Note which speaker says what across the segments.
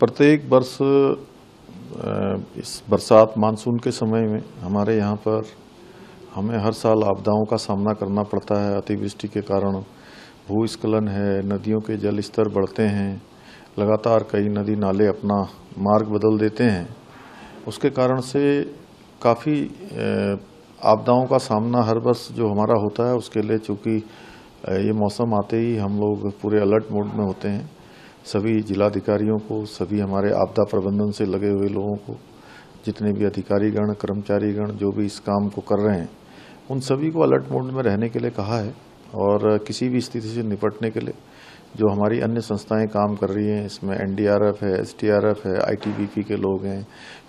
Speaker 1: प्रत्येक वर्ष इस बरसात मानसून के समय में हमारे यहाँ पर हमें हर साल आपदाओं का सामना करना पड़ता है अतिवृष्टि के कारण भूस्खलन है नदियों के जल स्तर बढ़ते हैं लगातार कई नदी नाले अपना मार्ग बदल देते हैं उसके कारण से काफ़ी आपदाओं का सामना हर वर्ष जो हमारा होता है उसके लिए चूँकि ये मौसम आते ही हम लोग पूरे अलर्ट मोड में होते हैं सभी जिलाधिकारियों को सभी हमारे आपदा प्रबंधन से लगे हुए लोगों को जितने भी अधिकारीगण कर्मचारीगण जो भी इस काम को कर रहे हैं उन सभी को अलर्ट मोड में रहने के लिए कहा है और किसी भी स्थिति से निपटने के लिए जो हमारी अन्य संस्थाएं काम कर रही हैं इसमें एनडीआरएफ है एसटीआरएफ है आईटीबीपी के लोग हैं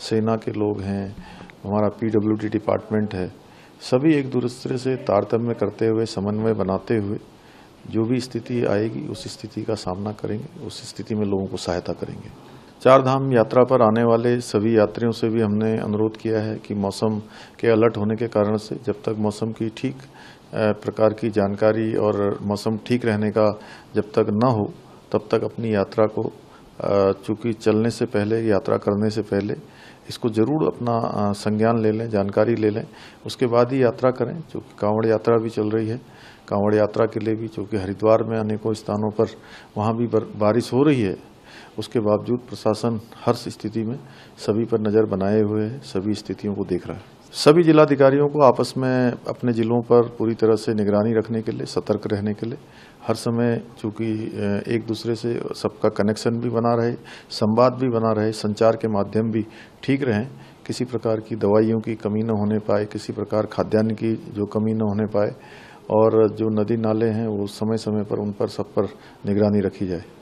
Speaker 1: सेना के लोग हैं हमारा पीडब्ल्यूडी डिपार्टमेंट है सभी एक दूसरे से तारतम्य करते हुए समन्वय बनाते हुए जो भी स्थिति आएगी उस स्थिति का सामना करेंगे उस स्थिति में लोगों को सहायता करेंगे चार धाम यात्रा पर आने वाले सभी यात्रियों से भी हमने अनुरोध किया है कि मौसम के अलर्ट होने के कारण से जब तक मौसम की ठीक प्रकार की जानकारी और मौसम ठीक रहने का जब तक न हो तब तक अपनी यात्रा को चूँकि चलने से पहले यात्रा करने से पहले इसको ज़रूर अपना संज्ञान ले लें जानकारी ले लें उसके बाद ही यात्रा करें चूँकि कांवड़ यात्रा भी चल रही है कांवड़ यात्रा के लिए भी चूँकि हरिद्वार में अनेकों स्थानों पर वहाँ भी बारिश हो रही है उसके बावजूद प्रशासन हर स्थिति में सभी पर नज़र बनाए हुए है सभी स्थितियों को देख रहा है सभी जिलाधिकारियों को आपस में अपने ज़िलों पर पूरी तरह से निगरानी रखने के लिए सतर्क रहने के लिए हर समय चूँकि एक दूसरे से सबका कनेक्शन भी बना रहे संवाद भी बना रहे संचार के माध्यम भी ठीक रहें किसी प्रकार की दवाइयों की कमी न होने पाए किसी प्रकार खाद्यान्न की जो कमी न होने पाए और जो नदी नाले हैं वो समय समय पर उन पर सब पर निगरानी रखी जाए